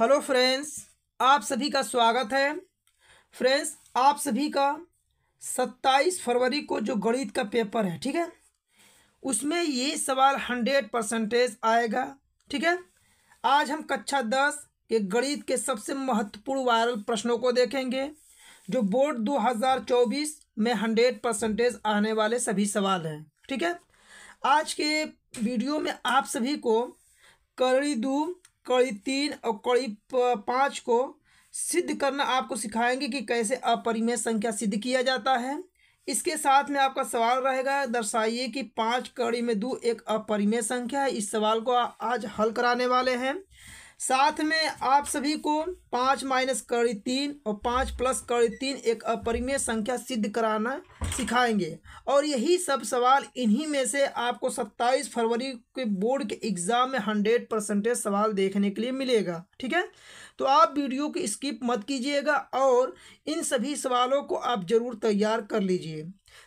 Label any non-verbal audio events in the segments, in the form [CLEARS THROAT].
hello friends आप सभी का स्वागत है फ्रेंड्स आप सभी का सत्ताईस फरवरी को जो गणित का पेपर है ठीक है उसमें ये सवाल हंड्रेड परसेंटेज आएगा ठीक है आज हम कक्षा दस के गणित के सबसे महत्वपूर्ण वायरल प्रश्नों को देखेंगे जो बोर्ड दो हज़ार चौबीस में हंड्रेड परसेंटेज आने वाले सभी सवाल हैं ठीक है आज के वीडियो में आप सभी को करी दूम कड़ी तीन और कड़ी पाँच को सिद्ध करना आपको सिखाएंगे कि कैसे अपरिमेय संख्या सिद्ध किया जाता है इसके साथ में आपका सवाल रहेगा दर्शाइए कि पाँच कड़ी में दो एक अपरिमेय संख्या है इस सवाल को आज हल कराने वाले हैं साथ में आप सभी को पाँच माइनस कड़ी तीन और पाँच प्लस कड़ी तीन एक अपरिमेय संख्या सिद्ध कराना सिखाएंगे और यही सब सवाल इन्हीं में से आपको 27 फरवरी के बोर्ड के एग्ज़ाम में 100 परसेंटेज सवाल देखने के लिए मिलेगा ठीक है तो आप वीडियो की स्किप मत कीजिएगा और इन सभी सवालों को आप ज़रूर तैयार कर लीजिए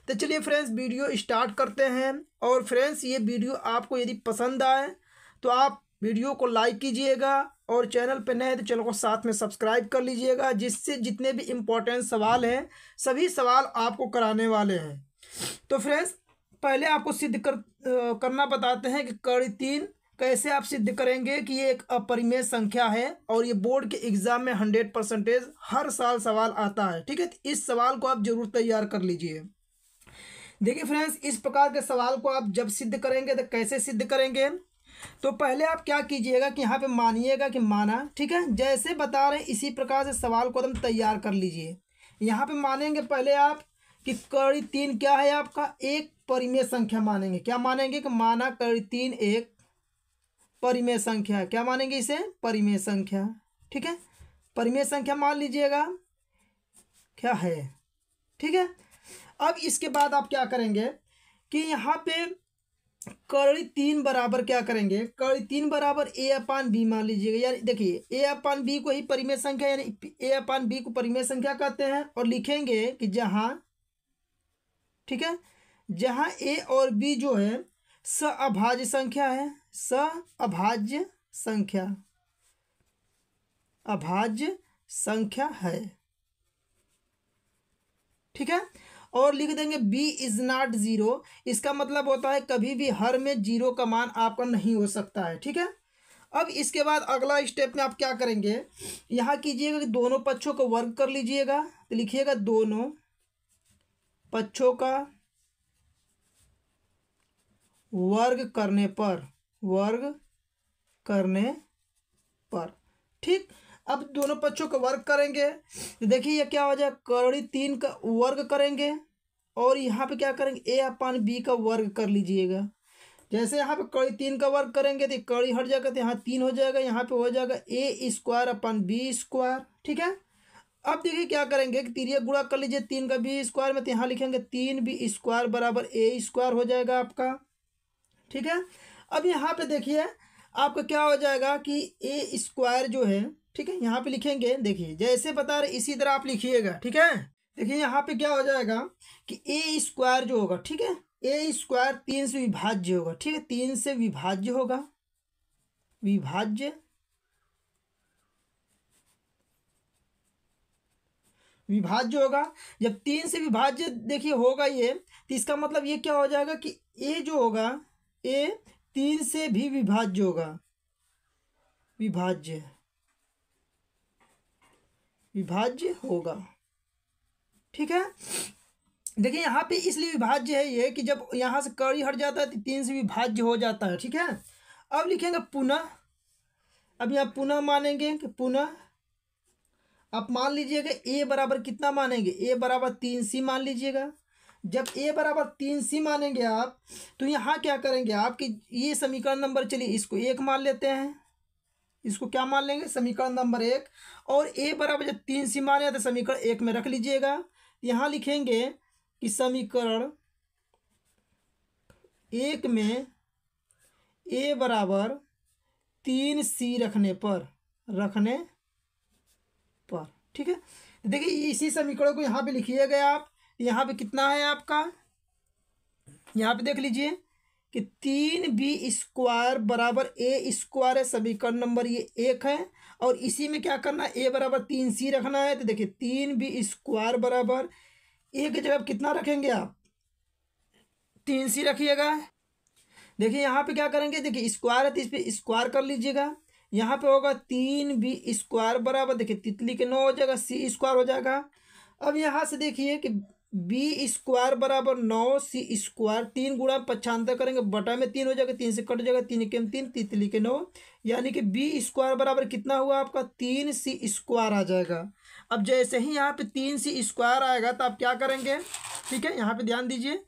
तो चलिए फ्रेंड्स वीडियो स्टार्ट करते हैं और फ्रेंड्स ये वीडियो आपको यदि पसंद आए तो आप वीडियो को लाइक कीजिएगा और चैनल पर नए तो चैनल को साथ में सब्सक्राइब कर लीजिएगा जिससे जितने भी इम्पोर्टेंट सवाल हैं सभी सवाल आपको कराने वाले हैं तो फ्रेंड्स पहले आपको सिद्ध कर करना बताते हैं कि कड़ी तीन कैसे आप सिद्ध करेंगे कि ये एक अपरिमेय संख्या है और ये बोर्ड के एग्जाम में हंड्रेड परसेंटेज हर साल सवाल आता है ठीक है तो इस सवाल को आप जरूर तैयार कर लीजिए देखिए फ्रेंड्स इस प्रकार के सवाल को आप जब सिद्ध करेंगे तो कैसे सिद्ध करेंगे तो पहले आप क्या कीजिएगा कि यहाँ पे मानिएगा कि माना ठीक है जैसे बता रहे हैं इसी प्रकार से सवाल को एकदम तैयार कर लीजिए यहाँ पे मानेंगे पहले आप कि कड़ी तीन क्या है आपका एक परिमेय संख्या मानेंगे क्या मानेंगे कि माना कड़ी तीन एक परिमेय संख्या क्या मानेंगे इसे परिमेय संख्या ठीक है परिमेय संख्या मान लीजिएगा क्या है ठीक है अब इसके बाद आप क्या करेंगे कि यहाँ पे कड़ी तीन बराबर क्या करेंगे कड़ी तीन बराबर ए अपान बी मान लीजिएगा यानी देखिए ए अपान बी को ही परिमेय संख्या यानी ए अपान बी को परिमेय संख्या कहते हैं और लिखेंगे कि जहां ठीक है जहां ए और बी जो है स अभाज्य संख्या है स अभाज्य संख्या अभाज्य संख्या है ठीक है और लिख देंगे बी इज़ नॉट ज़ीरो इसका मतलब होता है कभी भी हर में जीरो का मान आपका नहीं हो सकता है ठीक है अब इसके बाद अगला स्टेप में आप क्या करेंगे यहाँ कीजिएगा कि दोनों पक्षों को वर्ग कर लीजिएगा तो लिखिएगा दोनों पक्षों का वर्ग करने पर वर्ग करने पर ठीक अब दोनों पक्षों का वर्ग करेंगे देखिए ये क्या हो जाए करोड़ी तीन का वर्ग करेंगे और यहाँ पे क्या करेंगे ए अपान बी का वर्ग कर लीजिएगा जैसे यहाँ पे कड़ी तीन का वर्ग करेंगे तो कड़ी हट जाएगा तो यहाँ तीन हो जाएगा यहाँ पे हो जाएगा A square upon B square ठीक है अब देखिए क्या करेंगे कि तीरिया गुड़ा कर लीजिए तीन का बी स्क्वायर में तो यहाँ लिखेंगे तीन बी स्क्वायर बराबर ए स्क्वायर हो जाएगा आपका ठीक है अब यहाँ पे देखिए आपका क्या हो जाएगा कि ए स्क्वायर जो है ठीक है यहाँ पे लिखेंगे देखिए जैसे बता रहे इसी तरह आप लिखिएगा ठीक है देखिए यहाँ पे क्या हो जाएगा कि ए स्क्वायर जो होगा ठीक है ए स्क्वायर तीन से विभाज्य होगा ठीक है तीन से विभाज्य होगा विभाज्य विभाज्य होगा जब तीन से विभाज्य देखिए होगा ये तो इसका मतलब ये क्या हो जाएगा कि ए जो होगा ए तीन से भी विभाज्य होगा विभाज्य विभाज्य होगा ठीक है देखिए यहाँ पे इसलिए विभाज्य है ये कि जब यहाँ से कड़ी हट जाता है तो तीन से विभाज्य हो जाता है ठीक है अब लिखेंगे पुनः अब यहाँ पुनः मानेंगे कि पुनः आप मान लीजिएगा ए बराबर कितना मानेंगे ए बराबर तीन सी मान लीजिएगा जब ए बराबर तीन सी मानेंगे आप तो यहाँ क्या करेंगे आपकी ये समीकरण नंबर चलिए इसको एक मान लेते हैं इसको क्या मान लेंगे समीकरण नंबर एक और ए बराबर जब तीन सी माने तो समीकरण एक में रख लीजिएगा यहाँ लिखेंगे कि समीकरण एक में ए बराबर तीन सी रखने पर रखने पर ठीक है देखिए इसी समीकरण को यहाँ पे लिखिएगा आप यहाँ पे कितना है आपका यहाँ पे देख लीजिए कि तीन बी स्क्वायर बराबर ए स्क्वायर है समीकरण नंबर ये एक है और इसी में क्या करना है ए बराबर तीन सी रखना है तो देखिए तीन बी स्क्वायर बराबर ए की जगह कितना रखेंगे आप तीन सी रखिएगा देखिए यहाँ पे क्या करेंगे देखिए स्क्वायर है तो इस पर स्क्वायर कर लीजिएगा यहाँ पे होगा तीन बी स्क्वायर बराबर देखिए तितली के नौ हो जाएगा सी स्क्वायर हो जाएगा अब यहाँ से देखिए कि बी स्क्वायर बराबर नौ सी स्क्वायर तीन गुणा पच्छांतर करेंगे बटा में तीन हो जाएगा तीन से कट जाएगा तीन के में तीन तितली के नौ यानी कि बी स्क्वायर बराबर कितना हुआ आपका तीन सी स्क्वायर आ जाएगा अब जैसे ही यहाँ पे तीन सी स्क्वायर आएगा तो आप क्या करेंगे ठीक है यहाँ पे ध्यान दीजिए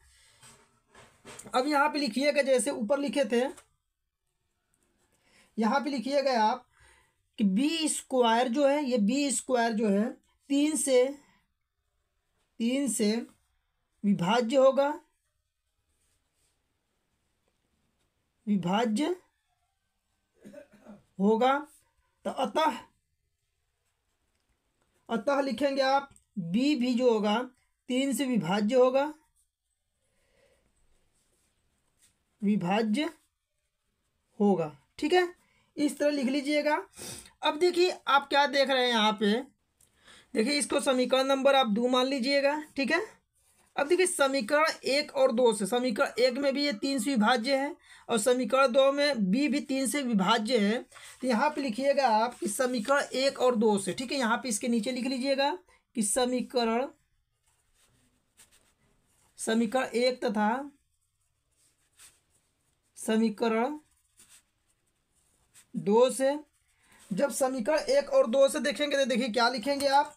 अब यहाँ पर लिखिएगा जैसे ऊपर लिखे थे यहाँ पे लिखिएगा आप कि बी स्क्वायर जो है ये बी स्क्वायर जो है तीन से तीन से विभाज्य होगा विभाज्य होगा तो अतः अतः लिखेंगे आप बी भी जो होगा तीन से विभाज्य होगा विभाज्य होगा ठीक है इस तरह लिख लीजिएगा अब देखिए आप क्या देख रहे हैं यहाँ पे देखिए इसको समीकरण नंबर आप दो मान लीजिएगा ठीक है अब देखिए समीकरण एक और दो से समीकरण एक में भी ये तीन से विभाज्य है और समीकरण दो में बी भी तीन से विभाज्य है तो यहाँ पे लिखिएगा आप कि समीकरण एक और दो से ठीक है यहाँ पे इसके नीचे लिख लीजिएगा कि समीकरण समीकरण एक तथा समीकरण दो से जब समीकरण एक और दो से देखेंगे तो देखिए क्या लिखेंगे आप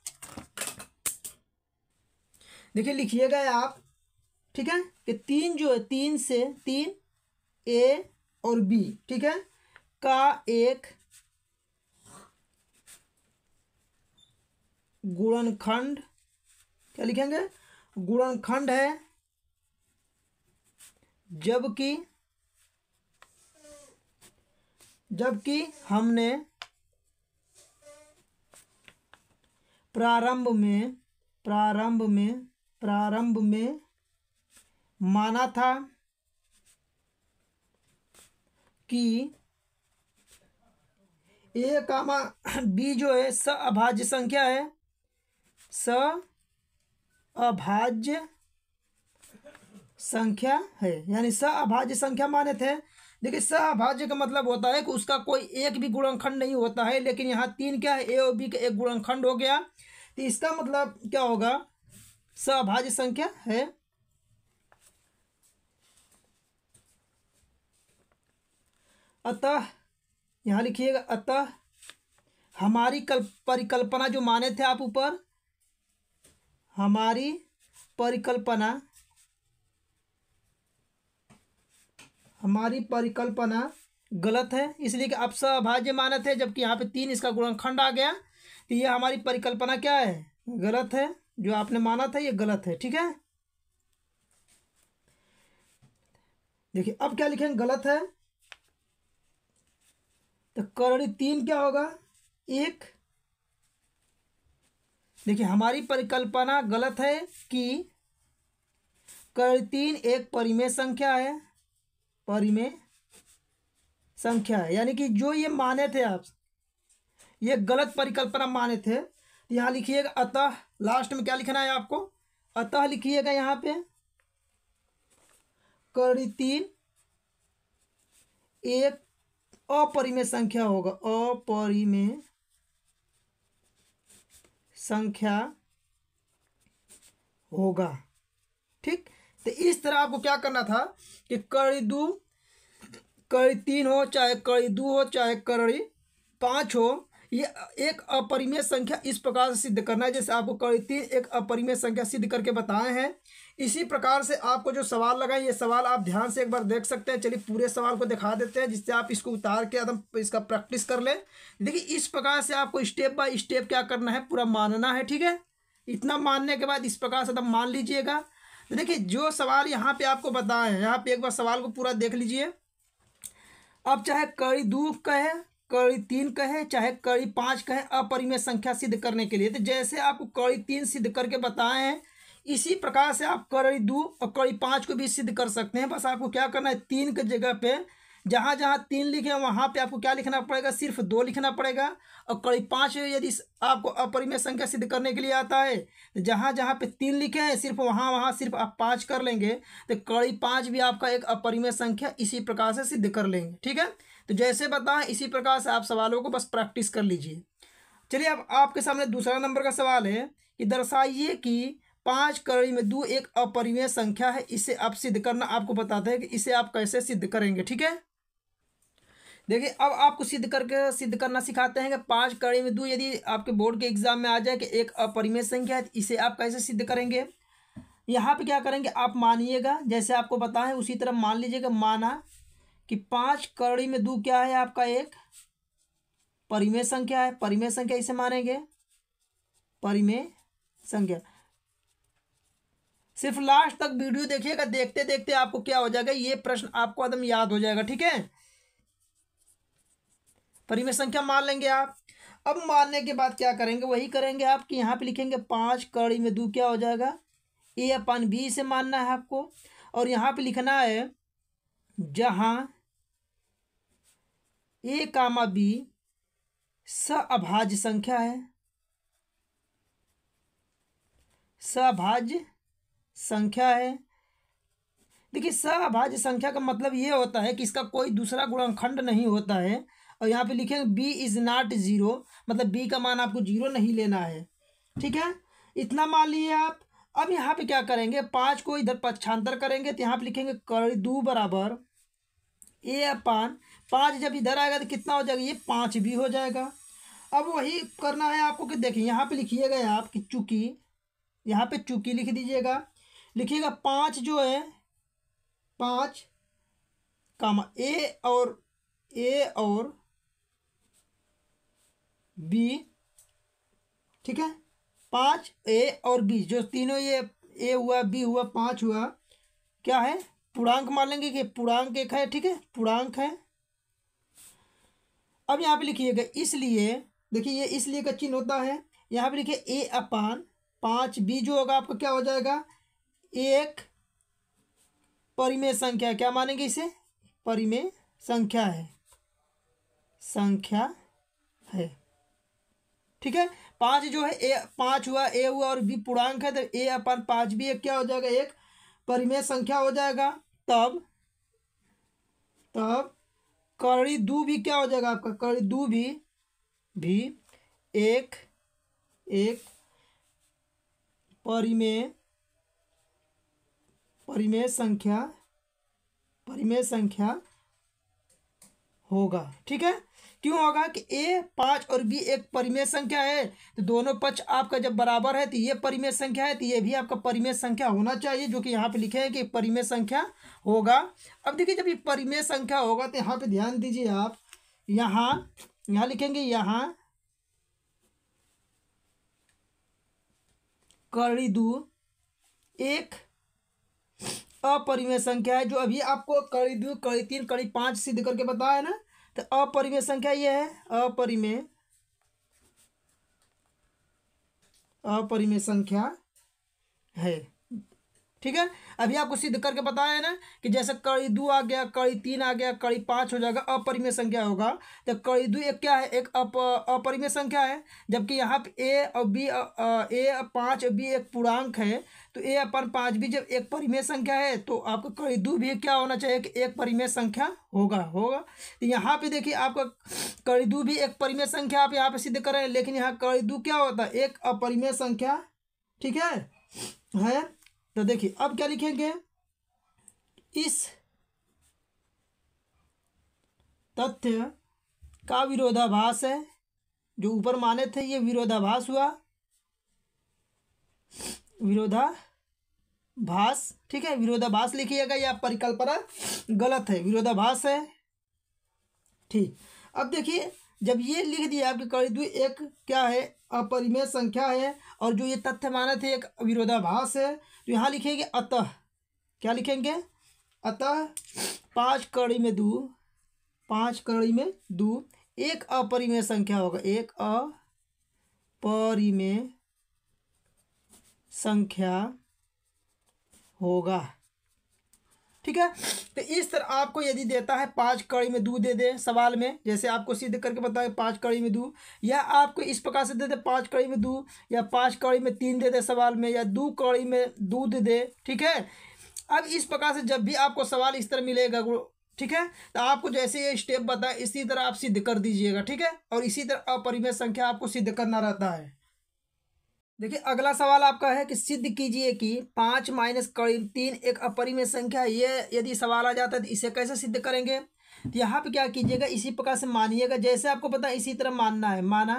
देखिए लिखिएगा आप ठीक है कि तीन जो है तीन से तीन ए और बी ठीक है का एक गुणनखंड क्या लिखेंगे गुणनखंड है जबकि जबकि हमने प्रारंभ में प्रारंभ में प्रारंभ में माना था कि ए कामा बी जो है स अभाज्य संख्या है स अभाज्य संख्या है यानी स अभाज्य संख्या माने थे देखिए सहभाज्य का मतलब होता है कि उसका कोई एक भी गुणनखंड नहीं होता है लेकिन यहाँ तीन क्या है ए और बी का एक गुणनखंड हो गया तो इसका मतलब क्या होगा सहभाज्य संख्या है अतः यहाँ लिखिएगा अतः हमारी कल परिकल्पना जो माने थे आप ऊपर हमारी परिकल्पना हमारी परिकल्पना गलत है इसलिए कि अपसभाज्य मानत है जबकि यहाँ पे तीन इसका गुणनखंड आ गया तो ये हमारी परिकल्पना क्या है गलत है जो आपने माना था ये गलत है ठीक है देखिए अब क्या लिखेंगे गलत है तो करणी तीन क्या होगा एक देखिए हमारी परिकल्पना गलत है कि करणी तीन एक परिमेय संख्या है परिमेय संख्या है यानी कि जो ये माने थे आप ये गलत परिकल्पना माने थे यहाँ लिखिएगा अतः लास्ट में क्या लिखना है आपको अतः लिखिएगा यहाँ पे कड़ी तीन एक अपरिमेय संख्या होगा अपरिमेय संख्या होगा ठीक तो इस तरह आपको क्या करना था कि कड़ी दो कड़ी तीन हो चाहे कड़ी दो हो चाहे कड़ी पाँच हो ये एक अपरिमेय संख्या इस प्रकार से सिद्ध करना है जैसे आपको कड़ी तीन एक अपरिमेय संख्या सिद्ध करके बताए हैं इसी प्रकार से आपको जो सवाल लगा ये सवाल आप ध्यान से एक बार देख सकते हैं चलिए पूरे सवाल को दिखा देते हैं जिससे आप इसको उतार के एकदम इसका प्रैक्टिस कर लें देखिए इस प्रकार से आपको स्टेप बाय स्टेप क्या करना है पूरा मानना है ठीक है इतना मानने के बाद इस प्रकार से एकदम मान लीजिएगा तो देखिए जो सवाल यहाँ पे आपको बताए हैं यहाँ पे एक बार सवाल को पूरा देख लीजिए अब चाहे कड़ी दो कहे कड़ी तीन कहे चाहे कड़ी पाँच कहे अपरिमेय संख्या सिद्ध करने के लिए तो जैसे आपको कड़ी तीन सिद्ध करके बताए हैं इसी प्रकार से आप कड़ी दो और कड़ी पाँच को भी सिद्ध कर सकते हैं बस आपको क्या करना है तीन के जगह पर जहाँ जहाँ तीन लिखे हैं वहाँ पे आपको क्या लिखना पड़ेगा सिर्फ दो लिखना पड़ेगा और कड़ी पाँच यदि आपको अपरिमेय संख्या सिद्ध करने के लिए आता है तो जहाँ जहाँ पे तीन लिखे हैं सिर्फ वहाँ वहाँ सिर्फ आप पाँच कर लेंगे तो कड़ी पाँच भी आपका एक अपरिमेय संख्या इसी प्रकार से सिद्ध कर लेंगे ठीक है तो जैसे बताएं इसी प्रकार से आप सवालों को बस प्रैक्टिस कर लीजिए चलिए अब आपके सामने दूसरा नंबर का सवाल है कि दर्शाइए कि पाँच कड़ी में दो एक अपरिमेय संख्या है इसे आप सिद्ध करना आपको बताते हैं कि इसे आप कैसे सिद्ध करेंगे ठीक है देखिए अब आपको सिद्ध करके सिद्ध करना सिखाते हैं कि पाँच कड़ी में दो यदि आपके बोर्ड के एग्जाम में आ जाए कि एक अपरिमेय संख्या है इसे आप कैसे सिद्ध करेंगे यहाँ पे क्या करेंगे आप मानिएगा जैसे आपको बताएं उसी तरह मान लीजिएगा माना कि पाँच कड़ी में दो क्या है आपका एक परिमेय संख्या है परिमेय संख्या इसे मानेंगे परिमेय संख्या सिर्फ लास्ट तक वीडियो देखिएगा देखते देखते आपको क्या हो जाएगा ये प्रश्न आपको एकदम याद हो जाएगा ठीक है परिमेय संख्या मान लेंगे आप अब मानने के बाद क्या करेंगे वही करेंगे आप कि यहाँ पे लिखेंगे पाँच कड़ी में दो क्या हो जाएगा ए अपान बी से मानना है आपको और यहाँ पे लिखना है जहाँ ए कामा बी स अभाज्य संख्या है अभाज्य संख्या है देखिए अभाज्य संख्या का मतलब ये होता है कि इसका कोई दूसरा गुणाखंड नहीं होता है और यहाँ पे लिखे बी इज़ नॉट ज़ीरो मतलब बी का मान आपको जीरो नहीं लेना है ठीक है इतना मान लिए आप अब यहाँ पे क्या करेंगे पाँच को इधर पक्षांतर करेंगे तो यहाँ पे लिखेंगे कर दो बराबर ए अपान पाँच जब इधर आएगा तो कितना हो जाएगा ये पाँच भी हो जाएगा अब वही करना है आपको कि देखिए यहाँ पे लिखिएगा आप कि चूँकि यहाँ पे चूँकि लिख दीजिएगा लिखिएगा पाँच जो है पाँच कामा ए और ए और बी ठीक है पाँच ए और बी जो तीनों ये ए हुआ बी हुआ पाँच हुआ क्या है पूर्णांक मान लेंगे कि पूर्णांक एक है ठीक है पूर्णांक है अब यहाँ पे लिखिएगा इसलिए देखिए ये इसलिए का चिन्ह होता है यहाँ पे लिखिए ए अपान पाँच बी जो होगा आपका क्या हो जाएगा एक परिमेय संख्या क्या मानेंगे इसे परिमेय संख्या है संख्या है ठीक है पाँच जो है ए पाँच हुआ ए हुआ और बी पूर्णांक है तो ए अपन पाँच भी एक क्या हो जाएगा एक परिमेय संख्या हो जाएगा तब तब कड़ी दू भी क्या हो जाएगा आपका कड़ी दू भी भी एक एक परिमेय परिमेय संख्या परिमेय संख्या होगा ठीक है क्यों होगा कि ए पाँच और बी एक परिमेय संख्या है तो दोनों पक्ष आपका जब बराबर है तो ये परिमेय संख्या है तो ये भी आपका परिमेय संख्या होना चाहिए जो कि यहाँ पे लिखे हैं कि परिमेय संख्या होगा अब देखिए जब ये परिमेय संख्या होगा तो यहाँ पे ध्यान दीजिए आप यहाँ यहाँ लिखेंगे यहाँ कड़ी दू एक अपरिमेय संख्या है जो अभी आपको कड़ी दू कड़ी तीन कड़ी पाँच सिद्ध करके बताया ना तो अपरिमेय संख्या ये है अपरिमेय अपरिमेय संख्या है ठीक है अभी आपको सिद्ध करके बताया है ना कि जैसे कड़ी दो आ गया कड़ी तीन आ गया कड़ी पाँच हो जाएगा अपरिमेय संख्या होगा तो कड़ी दो एक क्या है एक अप अपरिमेय संख्या है जबकि यहाँ पर ए और बी ए पाँच और बी एक पूर्णांक है तो ए अपन पाँच भी जब एक परिमेय संख्या है तो आपको कड़ी दो भी क्या होना चाहिए कि एक परिमेय संख्या होगा होगा तो यहाँ पे देखिए आपका कड़ी दो भी एक परिमेय संख्या आप यहाँ पे सिद्ध करें लेकिन यहाँ कड़ी दो क्या होता है एक अपरिमेय संख्या ठीक है है तो देखिए अब क्या लिखेंगे इस तथ्य का विरोधाभास है जो ऊपर माने थे ये विरोधाभास हुआ विरोधाभास ठीक है विरोधाभास लिखिएगा या परिकल्पना गलत है विरोधाभास है ठीक अब देखिए जब ये लिख दिया आपके करीदु एक क्या है अपरिमेय संख्या है और जो ये तथ्य माने थे एक विरोधाभास है तो यहाँ लिखेंगे अतः क्या लिखेंगे अतः पाँच कड़ी में दो पाँच कड़ी में दो एक अपरिमेय संख्या होगा एक अपरिमेय संख्या होगा ठीक है तो इस तरह आपको यदि देता है पाँच कड़ी में दूध दे दे सवाल में जैसे आपको सिद्ध करके बताए पाँच कड़ी में दो या आपको इस प्रकार से दे दे पाँच कड़ी में दो या पाँच कड़ी में तीन दे दे सवाल में या दो कड़ी में दूध दे ठीक है अब इस प्रकार से जब भी आपको सवाल इस तरह मिलेगा ठीक है तो आपको जैसे ये स्टेप बताए इसी तरह आप सिद्ध कर दीजिएगा ठीक है और इसी तरह अपरिमेय संख्या आपको सिद्ध करना रहता है देखिए अगला सवाल आपका है कि सिद्ध कीजिए कि पाँच माइनस करीब तीन एक अपरिमेय संख्या ये यदि सवाल आ जाता है तो इसे कैसे सिद्ध करेंगे तो यहाँ पर क्या कीजिएगा इसी प्रकार से मानिएगा जैसे आपको पता है इसी तरह मानना है माना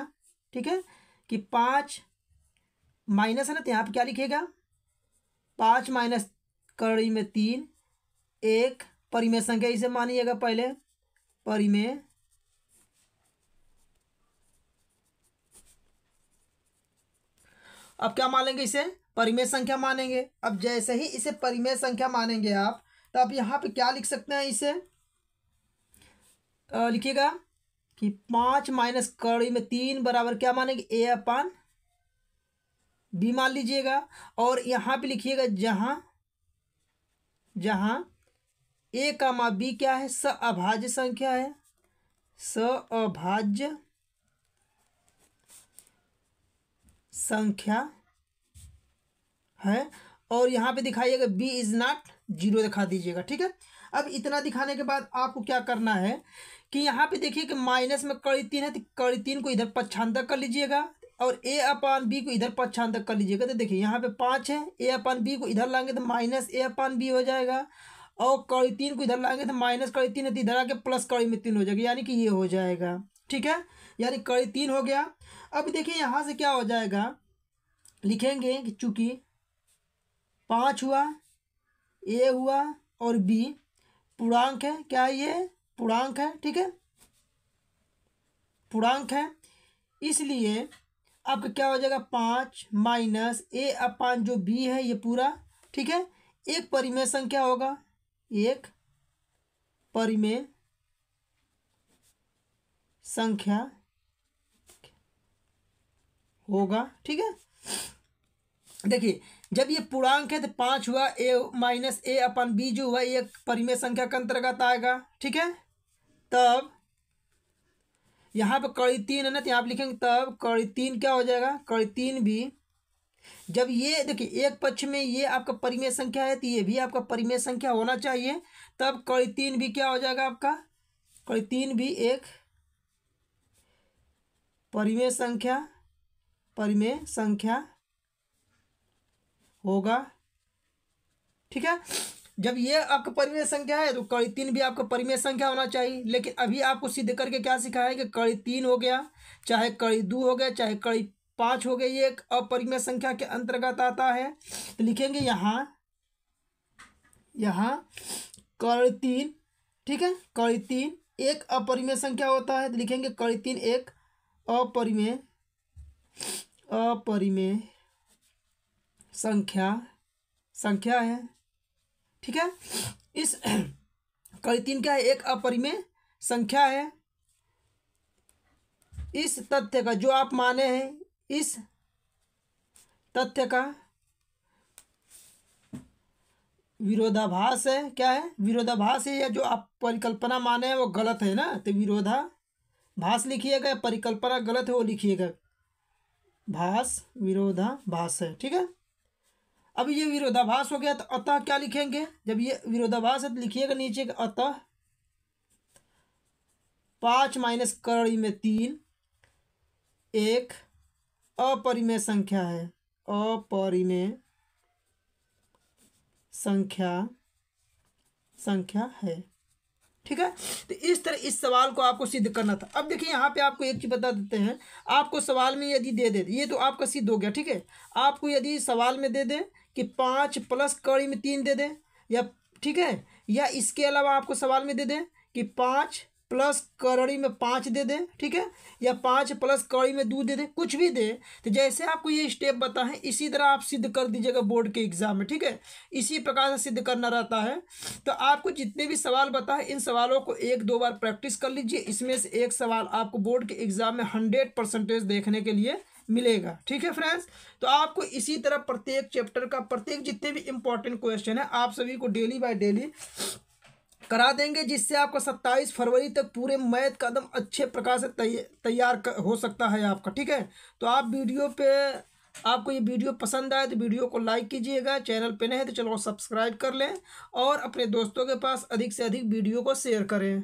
ठीक है कि पाँच माइनस है ना तो यहाँ पर क्या लिखिएगा पाँच माइनस करीब में तीन एक परिमेय संख्या इसे मानिएगा पहले परिमेय अब क्या मानेंगे इसे परिमेय संख्या मानेंगे अब जैसे ही इसे परिमेय संख्या मानेंगे आप तो आप यहाँ पे क्या लिख सकते हैं इसे लिखिएगा कि पाँच माइनस कड़ी में तीन बराबर क्या मानेंगे ए अपान बी मान लीजिएगा और यहाँ पे लिखिएगा जहाँ जहाँ ए का मा बी क्या है स अभाज्य संख्या है स अभाज्य संख्या है और यहाँ पे दिखाइएगा बी इज नॉट जीरो दिखा दीजिएगा ठीक है अब इतना दिखाने के बाद आपको क्या करना है कि यहाँ पे देखिए कि माइनस में कड़ी तीन है तो कड़ी तीन को इधर पक्षांतर कर लीजिएगा और ए अपान बी को इधर पक्षांतर कर लीजिएगा तो देखिए यहाँ पे पाँच है ए अपान बी को इधर लाएंगे तो माइनस ए अपान बी हो जाएगा और कड़ी तीन को इधर लाएंगे तो माइनस कड़ी तीन है तो इधर आके प्लस कड़ी में तीन हो जाएगा यानी कि ये हो जाएगा ठीक है यानी कड़ी तीन हो गया अब देखिए यहाँ से क्या हो जाएगा लिखेंगे कि चूँकि पाँच हुआ ए हुआ और बी पूर्णांक है क्या ये पूर्णांक है ठीक है पूर्णांक है इसलिए आपका क्या हो जाएगा पाँच माइनस ए अपान जो बी है ये पूरा ठीक है एक परिमेय संख्या होगा एक परिमेय संख्या होगा ठीक है देखिए जब ये पूर्णांक है तो पाँच हुआ ए माइनस ए अपन बी जो हुआ ये परिमेय संख्या के अंतर्गत आएगा ठीक है तब यहाँ पर कड़ी तीन है ना तो यहाँ पर लिखेंगे तब कड़ी तीन क्या हो जाएगा कड़ी तीन भी जब ये देखिए एक पक्ष में ये आपका परिमेय संख्या है तो ये भी आपका परिमेय संख्या होना चाहिए तब कड़ी तीन भी क्या हो जाएगा आपका कड़ी तीन भी एक परिमेय संख्या परिमेय संख्या होगा ठीक है जब ये आपका परिमेय संख्या है तो कड़ी तीन भी आपका परिमेय संख्या होना चाहिए लेकिन अभी आपको सिद्ध करके क्या सिखाया है कि कड़ी तीन हो गया चाहे कड़ी दो हो गया चाहे कड़ी पाँच हो गया ये एक अपरिमेय संख्या के अंतर्गत आता है तो लिखेंगे यहाँ यहाँ कड़ी तीन ठीक है कड़ी तीन एक अपरिमेय संख्या होता है तो लिखेंगे कड़ी तीन एक अपरिमेय अपरिमेय संख्या संख्या है ठीक है इस [CLEARS THROAT] कई तीन क्या है एक अपरिमेय संख्या है इस तथ्य का जो आप माने हैं इस तथ्य का विरोधाभास है क्या है विरोधाभास है या जो आप परिकल्पना माने हैं वो गलत है ना तो विरोधाभास लिखिएगा परिकल्पना गलत है वो लिखिएगा भास विरोधाभास है ठीक है अब ये विरोधाभास हो गया तो अतः क्या लिखेंगे जब ये विरोधाभास है तो लिखिएगा नीचे अतः पाँच माइनस कड़ी में तीन एक अपरिमेय संख्या है अपरिमेय संख्या संख्या है ठीक है तो इस तरह इस सवाल को आपको सिद्ध करना था अब देखिए यहाँ पे आपको एक चीज़ बता देते हैं आपको सवाल में यदि दे दे ये तो आपका सिद्ध हो गया ठीक है आपको यदि सवाल में दे दें कि पाँच प्लस कड़ी में तीन दे दें या ठीक है या इसके अलावा आपको सवाल में दे दें कि पाँच प्लस कड़ी में पाँच दे दें ठीक है या पाँच प्लस कड़ी में दो दे दें कुछ भी दे तो जैसे आपको ये स्टेप बताएं इसी तरह आप सिद्ध कर दीजिएगा बोर्ड के एग्जाम में ठीक है इसी प्रकार से सिद्ध करना रहता है तो आपको जितने भी सवाल बताएं इन सवालों को एक दो बार प्रैक्टिस कर लीजिए इसमें से एक सवाल आपको बोर्ड के एग्जाम में हंड्रेड परसेंटेज देखने के लिए मिलेगा ठीक है फ्रेंड्स तो आपको इसी तरह प्रत्येक चैप्टर का प्रत्येक जितने भी इंपॉर्टेंट क्वेश्चन है आप सभी को डेली बाय डेली करा देंगे जिससे आपका सत्ताईस फरवरी तक पूरे मैथ कदम अच्छे प्रकार से तैयार हो सकता है आपका ठीक है तो आप वीडियो पे आपको ये वीडियो पसंद आए तो वीडियो को लाइक कीजिएगा चैनल पे नहीं है तो चलो सब्सक्राइब कर लें और अपने दोस्तों के पास अधिक से अधिक वीडियो को शेयर करें